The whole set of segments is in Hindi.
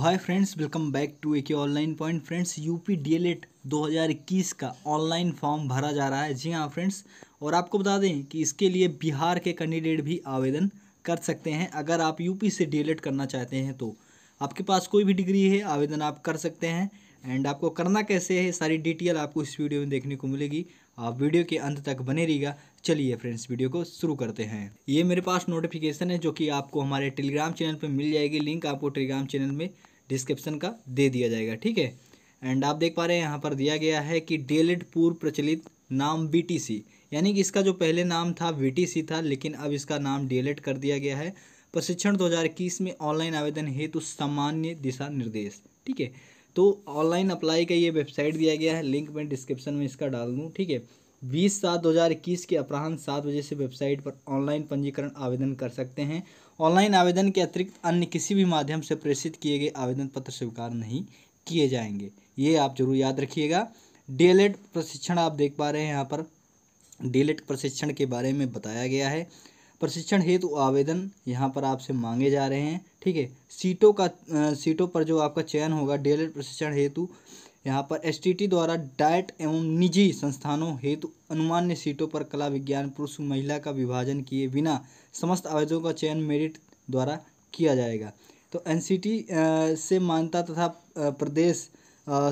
hi friends welcome back to A K online point friends UP DElEd 2021 का ऑनलाइन फॉर्म भरा जा रहा है जी हाँ फ्रेंड्स और आपको बता दें कि इसके लिए बिहार के कैंडिडेट भी आवेदन कर सकते हैं अगर आप यूपी से डीएलएड करना चाहते हैं तो आपके पास कोई भी डिग्री है आवेदन आप कर सकते हैं एंड आपको करना कैसे है सारी डिटेल आपको इस वीडियो में देखने को मिलेगी आप वीडियो के अंत तक बने रहिएगा चलिए फ्रेंड्स वीडियो को शुरू करते हैं ये मेरे पास नोटिफिकेशन है जो कि आपको हमारे टेलीग्राम चैनल पर मिल जाएगी लिंक आपको टेलीग्राम चैनल में डिस्क्रिप्शन का दे दिया जाएगा ठीक है एंड आप देख पा रहे हैं यहाँ पर दिया गया है कि डेलेट पूर्व प्रचलित नाम बीटीसी यानी कि इसका जो पहले नाम था बीटीसी था लेकिन अब इसका नाम डीएलएड कर दिया गया है प्रशिक्षण 2021 में ऑनलाइन आवेदन हेतु सामान्य दिशा निर्देश ठीक है तो ऑनलाइन अप्लाई का ये वेबसाइट दिया गया है लिंक मैं डिस्क्रिप्शन में इसका डाल दूँ ठीक है बीस सात दो हज़ार इक्कीस के अपराह्न सात बजे से वेबसाइट पर ऑनलाइन पंजीकरण आवेदन कर सकते हैं ऑनलाइन आवेदन के अतिरिक्त अन्य किसी भी माध्यम से प्रेषित किए गए आवेदन पत्र स्वीकार नहीं किए जाएंगे ये आप जरूर याद रखिएगा डी प्रशिक्षण आप देख पा रहे हैं यहाँ पर डी प्रशिक्षण के बारे में बताया गया है प्रशिक्षण हेतु आवेदन यहाँ पर आपसे मांगे जा रहे हैं ठीक है सीटों का सीटों पर जो आपका चयन होगा डेल प्रशिक्षण हेतु यहाँ पर एसटीटी द्वारा डाइट एवं निजी संस्थानों हेतु अनुमान्य सीटों पर कला विज्ञान पुरुष महिला का विभाजन किए बिना समस्त आवेदकों का चयन मेरिट द्वारा किया जाएगा तो एन से मान्यता तथा प्रदेश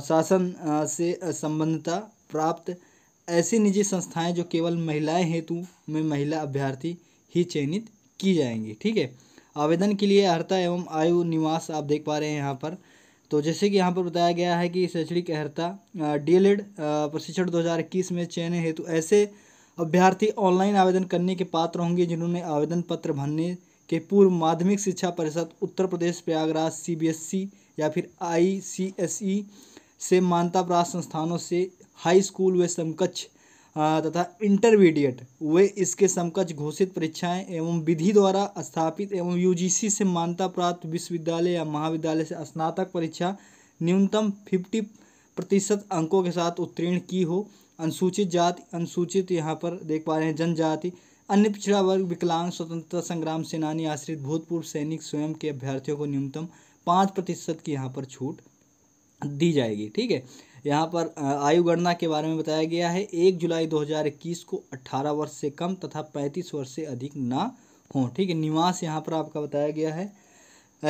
शासन से संबंधता प्राप्त ऐसी निजी संस्थाएं जो केवल महिलाएं हेतु में महिला अभ्यर्थी ही चयनित की जाएंगी ठीक है आवेदन के लिए अर्ता एवं आयु निवास आप देख पा रहे हैं यहाँ पर तो जैसे कि यहाँ पर बताया गया है कि शैक्षणिक एल एड प्रशिक्षण दो में चयन हेतु ऐसे अभ्यर्थी ऑनलाइन आवेदन करने के पात्र होंगे जिन्होंने आवेदन पत्र भरने के पूर्व माध्यमिक शिक्षा परिषद उत्तर प्रदेश प्रयागराज सीबीएसई या फिर आईसीएसई से मान्यता प्राप्त संस्थानों से हाई स्कूल व समकक्ष तथा इंटरमीडिएट वे इसके समकक्ष घोषित परीक्षाएं एवं विधि द्वारा स्थापित एवं यूजीसी से मान्यता प्राप्त विश्वविद्यालय या महाविद्यालय से स्नातक परीक्षा न्यूनतम फिफ्टी प्रतिशत अंकों के साथ उत्तीर्ण की हो अनुसूचित जाति अनुसूचित यहाँ पर देख पा रहे हैं जनजाति अन्य पिछड़ा वर्ग विकलांग स्वतंत्रता संग्राम सेनानी आश्रित भूतपूर्व सैनिक स्वयं के अभ्यर्थियों को न्यूनतम पाँच प्रतिशत की यहाँ पर छूट दी जाएगी ठीक है यहाँ पर आयु गणना के बारे में बताया गया है एक जुलाई 2021 को 18 वर्ष से कम तथा 35 वर्ष से अधिक ना हों ठीक है निवास यहाँ पर आपका बताया गया है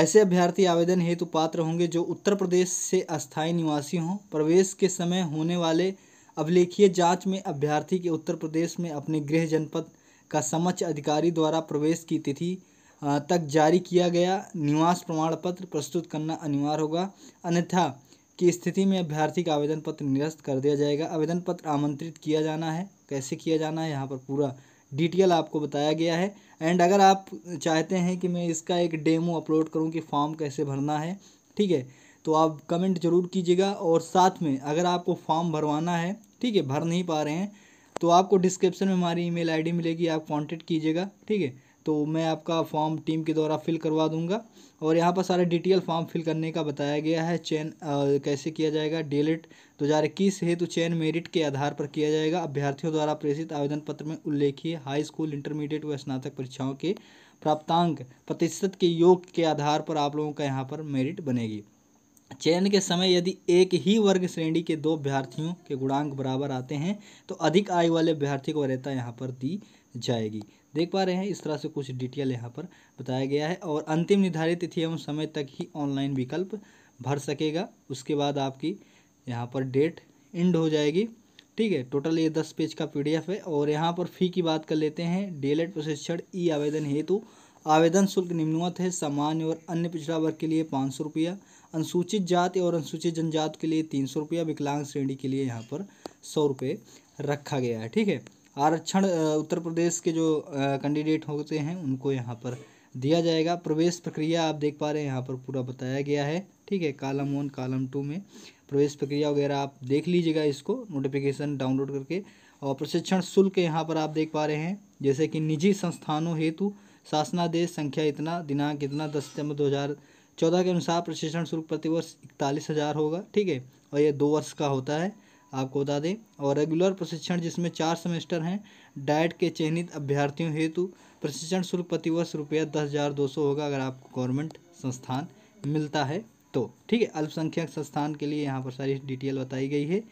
ऐसे अभ्यर्थी आवेदन हेतु पात्र होंगे जो उत्तर प्रदेश से अस्थायी निवासी हों प्रवेश के समय होने वाले अभिलेखीय जाँच में अभ्यर्थी के उत्तर प्रदेश में अपने गृह जनपद का समक्ष अधिकारी द्वारा प्रवेश की तिथि तक जारी किया गया निवास प्रमाण पत्र प्रस्तुत करना अनिवार्य होगा अन्यथा की स्थिति में अभ्यर्थी का आवेदन पत्र निरस्त कर दिया जाएगा आवेदन पत्र आमंत्रित किया जाना है कैसे किया जाना है यहाँ पर पूरा डिटेल आपको बताया गया है एंड अगर आप चाहते हैं कि मैं इसका एक डेमो अपलोड करूँ कि फॉर्म कैसे भरना है ठीक है तो आप कमेंट ज़रूर कीजिएगा और साथ में अगर आपको फॉर्म भरवाना है ठीक है भर नहीं पा रहे हैं तो आपको डिस्क्रिप्शन में हमारी ईमेल आईडी मिलेगी आप कांटेक्ट कीजिएगा ठीक है तो मैं आपका फॉर्म टीम के द्वारा फिल करवा दूंगा और यहाँ पर सारे डिटेल फॉर्म फिल करने का बताया गया है चयन कैसे किया जाएगा डेलेट दो हज़ार इक्कीस हेतु चयन मेरिट के आधार पर किया जाएगा अभ्यर्थियों द्वारा प्रेषित आवेदन पत्र में उल्लेखीय हाई स्कूल इंटरमीडिएट व स्नातक परीक्षाओं के प्राप्तांक प्रतिशत के योग के आधार पर आप लोगों का यहाँ पर मेरिट बनेगी चयन के समय यदि एक ही वर्ग श्रेणी के दो अभ्यर्थियों के गुणांक बराबर आते हैं तो अधिक आयु वाले अभ्यर्थी को वरीयता यहाँ पर दी जाएगी देख पा रहे हैं इस तरह से कुछ डिटेल यहाँ पर बताया गया है और अंतिम निर्धारित तिथि एवं समय तक ही ऑनलाइन विकल्प भर सकेगा उसके बाद आपकी यहाँ पर डेट एंड हो जाएगी ठीक है टोटल ये दस पेज का पीडीएफ है और यहाँ पर फ़ी की बात कर लेते हैं डेलेट प्रशिक्षण ई आवेदन हेतु आवेदन शुल्क निम्नवत है सामान्य और अन्य पिछड़ा वर्ग के लिए पाँच सौ रुपया अनुसूचित जाति और अनुसूचित जनजाति के लिए तीन सौ रुपया विकलांग श्रेणी के लिए यहाँ पर सौ रुपये रखा गया है ठीक है आरक्षण उत्तर प्रदेश के जो कैंडिडेट होते हैं उनको यहाँ पर दिया जाएगा प्रवेश प्रक्रिया आप देख पा रहे हैं यहाँ पर पूरा बताया गया है ठीक है कालम वन कालम टू में प्रवेश प्रक्रिया वगैरह आप देख लीजिएगा इसको नोटिफिकेशन डाउनलोड करके और प्रशिक्षण शुल्क यहाँ पर आप देख पा रहे हैं जैसे कि निजी संस्थानों हेतु शासनादेश संख्या इतना दिनांक इतना दस सितंबर दो हज़ार चौदह के अनुसार प्रशिक्षण शुल्क प्रतिवर्ष इकतालीस हज़ार होगा ठीक है और यह दो वर्ष का होता है आपको बता दें और रेगुलर प्रशिक्षण जिसमें चार सेमेस्टर हैं डाइट के चयनित अभ्यर्थियों हेतु प्रशिक्षण शुल्क प्रतिवर्ष रुपया दस हज़ार दो सौ होगा अगर आपको गवर्नमेंट संस्थान मिलता है तो ठीक है अल्पसंख्यक संस्थान के लिए यहाँ पर सारी डिटेल बताई गई है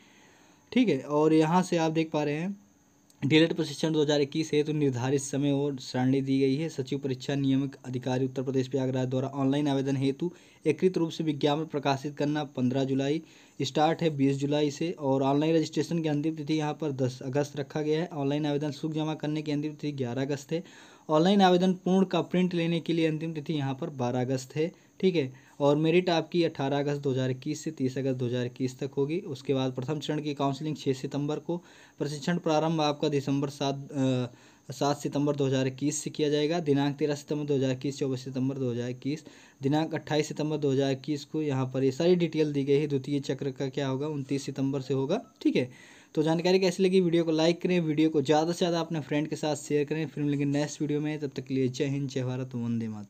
ठीक है और यहाँ से आप देख पा रहे हैं डीलेट प्रशिक्षण 2021 हेतु तो निर्धारित समय और सारणी दी गई है सचिव परीक्षा नियमित अधिकारी उत्तर प्रदेश प्रयागराज द्वारा ऑनलाइन आवेदन हेतु एकत्रित रूप से विज्ञापन प्रकाशित करना 15 जुलाई स्टार्ट है 20 जुलाई से और ऑनलाइन रजिस्ट्रेशन की अंतिम तिथि यहाँ पर 10 अगस्त रखा गया है ऑनलाइन आवेदन शुल्क जमा करने की अंतिम तिथि ग्यारह अगस्त है ऑनलाइन आवेदन पूर्ण का प्रिंट लेने के लिए अंतिम तिथि यहाँ पर बारह अगस्त है ठीक है और मेरिट आपकी 18 अगस्त 2021 से 30 अगस्त 2021 तक होगी उसके बाद प्रथम चरण की काउंसलिंग 6 सितंबर को प्रशिक्षण प्रारंभ आपका दिसंबर सात सात सितंबर 2021 से किया जाएगा दिनांक तेरह सितंबर 2021 चौबीस सितंबर 2021 दिनांक 28 सितंबर 2021 को यहाँ पर ये सारी डिटेल दी गई है द्वितीय चक्र का क्या होगा उनतीस सितंबर से होगा ठीक है तो जानकारी कैसी लगी वीडियो को लाइक करें वीडियो को ज़्यादा से ज़्यादा अपने फ्रेंड के साथ शेयर करें फिर मिलेंगे नेक्स्ट वीडियो में तब तक के लिए जय हिंद जय भारत वंदे माता